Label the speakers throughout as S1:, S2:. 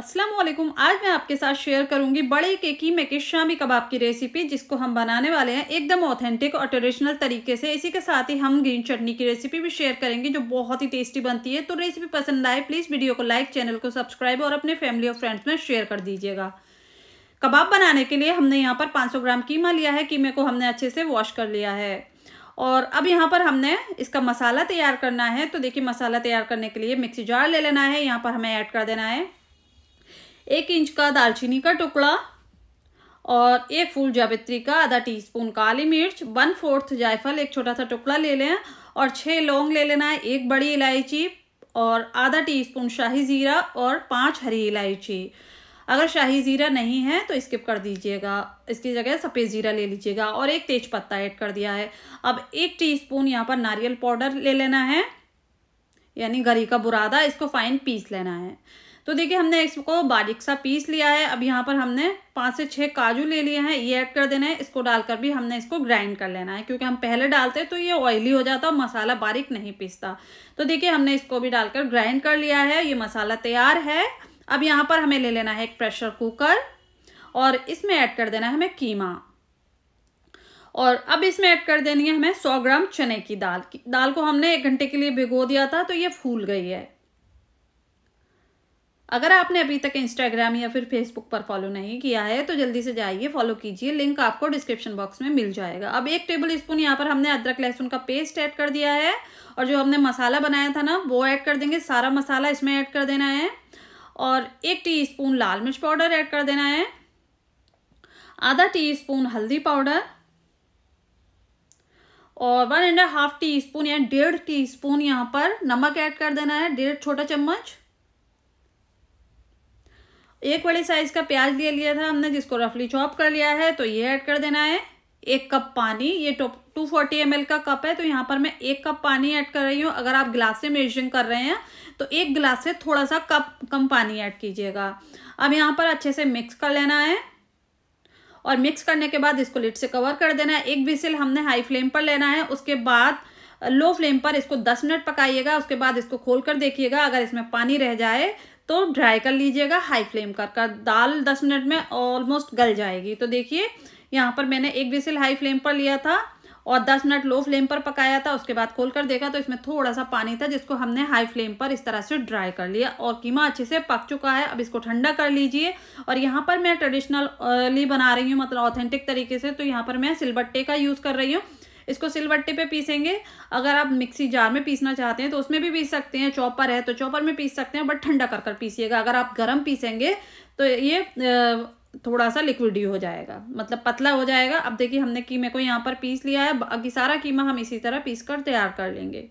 S1: अस्सलाम वालेकुम आज मैं आपके साथ शेयर करूंगी बड़े के में के शामी कबाब की रेसिपी जिसको हम बनाने वाले हैं एकदम ऑथेंटिक और ट्रेडिशनल तरीके से इसी के साथ ही हम ग्रीन चटनी की रेसिपी भी शेयर करेंगे जो बहुत ही टेस्टी बनती है तो रेसिपी पसंद आए प्लीज़ वीडियो को लाइक चैनल को सब्सक्राइब और अपने फैमिली और फ्रेंड्स में शेयर कर दीजिएगा कबाब बनाने के लिए हमने यहाँ पर पाँच ग्राम कीमा लिया है कीमे को हमने अच्छे से वॉश कर लिया है और अब यहाँ पर हमने इसका मसाला तैयार करना है तो देखिए मसाला तैयार करने के लिए मिक्सी जार ले लेना है यहाँ पर हमें ऐड कर देना है एक इंच का दालचीनी का टुकड़ा और एक फूल जावित्री का आधा टीस्पून काली मिर्च वन फोर्थ जायफल एक छोटा सा टुकड़ा ले लें और छः लौंग ले लेना है एक बड़ी इलायची और आधा टीस्पून शाही ज़ीरा और पाँच हरी इलायची अगर शाही ज़ीरा नहीं है तो स्किप कर दीजिएगा इसकी जगह सफ़ेद ज़ीरा ले लीजिएगा और एक तेज पत्ता ऐड कर दिया है अब एक टी यहाँ पर नारियल पाउडर ले लेना है यानी गरी का बुरादा इसको फाइन पीस लेना है तो देखिए हमने इसको बारीक सा पीस लिया है अब यहाँ पर हमने पाँच से छः काजू ले लिए हैं ये ऐड कर देना है इसको डालकर भी हमने इसको ग्राइंड कर लेना है क्योंकि हम पहले डालते हैं तो ये ऑयली हो जाता और मसाला बारीक नहीं पीसता तो देखिए हमने इसको भी डालकर ग्राइंड कर लिया है ये मसाला तैयार है अब यहाँ पर हमें ले लेना है एक प्रेशर कुकर और इसमें ऐड कर देना है हमें कीमा और अब इसमें ऐड कर देनी है हमें 100 ग्राम चने की दाल की दाल को हमने एक घंटे के लिए भिगो दिया था तो ये फूल गई है अगर आपने अभी तक इंस्टाग्राम या फिर फेसबुक पर फॉलो नहीं किया है तो जल्दी से जाइए फॉलो कीजिए लिंक आपको डिस्क्रिप्शन बॉक्स में मिल जाएगा अब एक टेबल स्पून यहाँ पर हमने अदरक लहसुन का पेस्ट ऐड कर दिया है और जो हमने मसाला बनाया था ना वो ऐड कर देंगे सारा मसाला इसमें ऐड कर देना है और एक स्पून लाल मिर्च पाउडर ऐड कर देना है आधा स्पून हल्दी पाउडर और one and half teaspoon या डेढ़ टी स्पून यहाँ पर नमक ऐड कर देना है डेढ़ छोटा चम्मच एक बड़े साइज का प्याज ले लिया था हमने जिसको रफली चॉप कर लिया है तो ये ऐड कर देना है एक कप पानी ये टू फोर्टी एम का कप है तो यहाँ पर मैं एक कप पानी ऐड कर रही हूँ अगर आप गिलास से मेजरिंग कर रहे हैं तो एक गिलास से थोड़ा सा कप कम पानी ऐड कीजिएगा अब यहाँ पर अच्छे से मिक्स कर लेना है और मिक्स करने के बाद इसको लिट से कवर कर देना है एक विसिल हमने हाई फ्लेम पर लेना है उसके बाद लो uh, फ्लेम पर इसको दस मिनट पकाइएगा उसके बाद इसको खोल कर देखिएगा अगर इसमें पानी रह जाए तो ड्राई कर लीजिएगा हाई फ्लेम कर कर दाल दस मिनट में ऑलमोस्ट गल जाएगी तो देखिए यहाँ पर मैंने एक विसिल हाई फ्लेम पर लिया था और दस मिनट लो फ्लेम पर पकाया था उसके बाद खोल कर देखा तो इसमें थोड़ा सा पानी था जिसको हमने हाई फ्लेम पर इस तरह से ड्राई कर लिया और कीमा अच्छे से पक चुका है अब इसको ठंडा कर लीजिए और यहाँ पर मैं ट्रेडिशनली बना रही हूँ मतलब ऑथेंटिक तरीके से तो यहाँ पर मैं सिलबट्टे का यूज़ कर रही हूँ इसको सिलवट्टे पे पीसेंगे अगर आप मिक्सी जार में पीसना चाहते हैं तो उसमें भी पीस सकते हैं चॉपर है तो चॉपर में पीस सकते हैं बट ठंडा कर कर पीसीएगा अगर आप गर्म पीसेंगे तो ये थोड़ा सा लिक्विड ही हो जाएगा मतलब पतला हो जाएगा अब देखिए हमने कीमे को यहाँ पर पीस लिया है बाकी सारा कीमा हम इसी तरह पीस कर तैयार कर लेंगे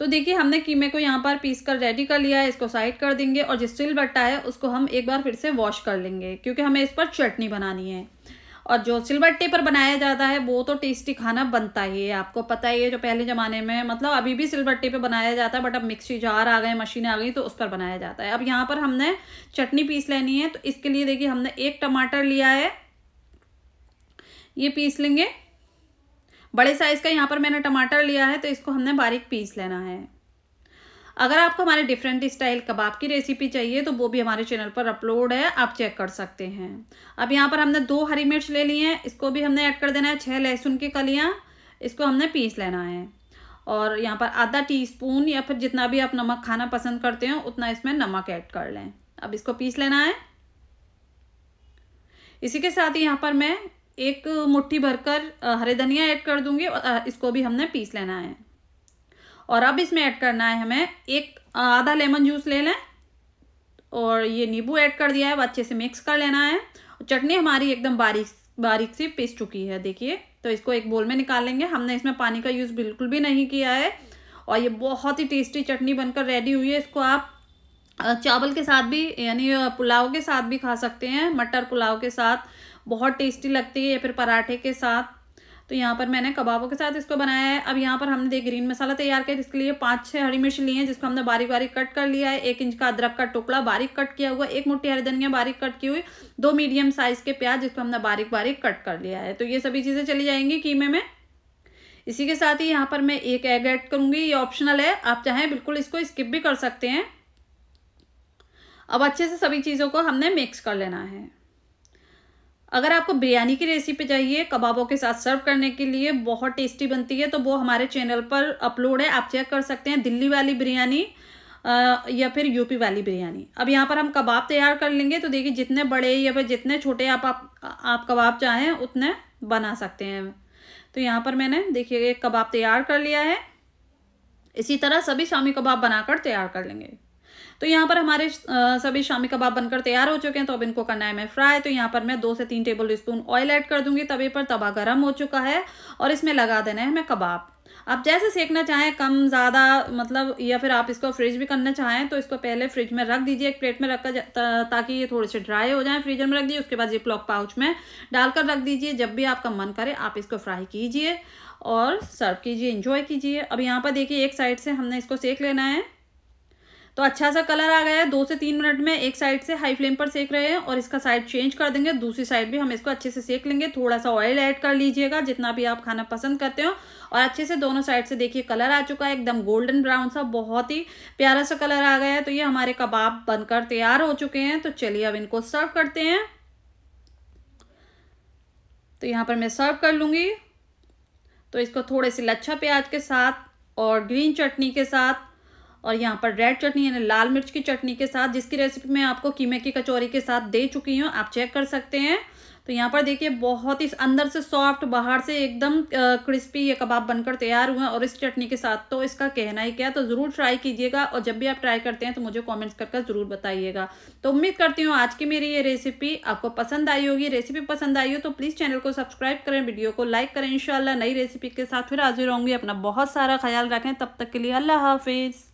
S1: तो देखिए हमने कीमे को यहाँ पर पीस कर रेडी कर लिया है इसको साइड कर देंगे और जो सिल बट्टा है उसको हम एक बार फिर से वॉश कर लेंगे क्योंकि हमें इस पर चटनी बनानी है और जो सिलबट्टे पर बनाया जाता है वो तो टेस्टी खाना बनता ही है आपको पता ही है जो पहले ज़माने में मतलब अभी भी सिलबट्टे पर बनाया जाता है बट अब मिक्सी जार आ गए मशीनें आ गई तो उस पर बनाया जाता है अब यहाँ पर हमने चटनी पीस लेनी है तो इसके लिए देखिए हमने एक टमाटर लिया है ये पीस लेंगे बड़े साइज़ का यहाँ पर मैंने टमाटर लिया है तो इसको हमने बारीक पीस लेना है अगर आपको हमारे डिफरेंट स्टाइल कबाब की रेसिपी चाहिए तो वो भी हमारे चैनल पर अपलोड है आप चेक कर सकते हैं अब यहाँ पर हमने दो हरी मिर्च ले ली हैं इसको भी हमने ऐड कर देना है छः लहसुन की कलियाँ इसको हमने पीस लेना है और यहाँ पर आधा टी स्पून या फिर जितना भी आप नमक खाना पसंद करते हो उतना इसमें नमक ऐड कर लें अब इसको पीस लेना है इसी के साथ ही यहाँ पर मैं एक मुट्ठी भरकर हरे धनिया ऐड कर दूंगी और इसको भी हमने पीस लेना है और अब इसमें ऐड करना है हमें एक आधा लेमन जूस ले लें और ये नींबू ऐड कर दिया है अच्छे से मिक्स कर लेना है चटनी हमारी एकदम बारीक बारीक सी पिस चुकी है देखिए तो इसको एक बोल में निकाल लेंगे हमने इसमें पानी का यूज़ बिल्कुल भी नहीं किया है और ये बहुत ही टेस्टी चटनी बनकर रेडी हुई है इसको आप चावल के साथ भी यानी पुलाव के साथ भी खा सकते हैं मटर पुलाव के साथ बहुत टेस्टी लगती है या फिर पराठे के साथ तो यहाँ पर मैंने कबाबों के साथ इसको बनाया है अब यहाँ पर हमने ग्रीन मसाला तैयार किया जिसके लिए पाँच छः हरी मिर्च लिए हैं जिसको हमने बारीक बारीक कट कर लिया है एक इंच का अदरक का टुकड़ा बारीक कट किया हुआ एक मुठ्ठी हरी धनिया बारीक कट की हुई दो मीडियम साइज़ के प्याज जिसको हमने बारीक बारीक कट कर लिया है तो ये सभी चीज़ें चली जाएंगी कीमे में इसी के साथ ही यहाँ पर मैं एक एग ऐड करूँगी ये ऑप्शनल है आप चाहें बिल्कुल इसको स्किप भी कर सकते हैं अब अच्छे से सभी चीज़ों को हमने मिक्स कर लेना है अगर आपको बिरयानी की रेसिपी चाहिए कबाबों के साथ सर्व करने के लिए बहुत टेस्टी बनती है तो वो हमारे चैनल पर अपलोड है आप चेक कर सकते हैं दिल्ली वाली बिरयानी या फिर यूपी वाली बिरयानी अब यहाँ पर हम कबाब तैयार कर लेंगे तो देखिए जितने बड़े या फिर जितने छोटे आप आप, आप कबाब चाहें उतने बना सकते हैं तो यहाँ पर मैंने देखिए एक कबाब तैयार कर लिया है इसी तरह सभी शामी कबाब बनाकर तैयार कर लेंगे तो यहाँ पर हमारे सभी शामी कबाब बनकर तैयार हो चुके हैं तो अब इनको करना है मैं फ्राई तो यहाँ पर मैं दो से तीन टेबल स्पून ऑयल ऐड कर दूंगी तवे पर तवा गर्म हो चुका है और इसमें लगा देना है हमें कबाब आप जैसे सेकना चाहें कम ज़्यादा मतलब या फिर आप इसको फ्रिज भी करना चाहें तो इसको पहले फ्रिज में रख दीजिए एक प्लेट में रख कर ताकि ये थोड़े से ड्राई हो जाए फ्रीजर में रख दीजिए उसके बाद ये प्लॉक पाउच में डालकर रख दीजिए जब भी आपका मन करे आप इसको फ्राई कीजिए और सर्व कीजिए इंजॉय कीजिए अब यहाँ पर देखिए एक साइड से हमने इसको सेक लेना है तो अच्छा सा कलर आ गया है दो से तीन मिनट में एक साइड से हाई फ्लेम पर सेक रहे हैं और इसका साइड चेंज कर देंगे दूसरी साइड भी हम इसको अच्छे से सेक लेंगे थोड़ा सा ऑयल ऐड कर लीजिएगा जितना भी आप खाना पसंद करते हो और अच्छे से दोनों साइड से देखिए कलर आ चुका है एकदम गोल्डन ब्राउन सा बहुत ही प्यारा सा कलर आ गया है तो ये हमारे कबाब बनकर तैयार हो चुके हैं तो चलिए अब इनको सर्व करते हैं तो यहाँ पर मैं सर्व कर लूँगी तो इसको थोड़े से लच्छा प्याज के साथ और ग्रीन चटनी के साथ और यहाँ पर रेड चटनी यानी लाल मिर्च की चटनी के साथ जिसकी रेसिपी मैं आपको कीमे की कचौरी के साथ दे चुकी हूँ आप चेक कर सकते हैं तो यहाँ पर देखिए बहुत ही अंदर से सॉफ्ट बाहर से एकदम क्रिस्पी ये कबाब बनकर तैयार हुए हैं और इस चटनी के साथ तो इसका कहना ही क्या तो ज़रूर ट्राई कीजिएगा और जब भी आप ट्राई करते हैं तो मुझे कमेंट्स कर ज़रूर बताइएगा तो उम्मीद करती हूँ आज की मेरी ये रेसिपी आपको पसंद आई होगी रेसिपी पसंद आई हो तो प्लीज़ चैनल को सब्सक्राइब करें वीडियो को लाइक करें इन नई रेसिपी के साथ फिर हाजिर होंगी अपना बहुत सारा ख्याल रखें तब तक के लिए अल्लाह हाफिज़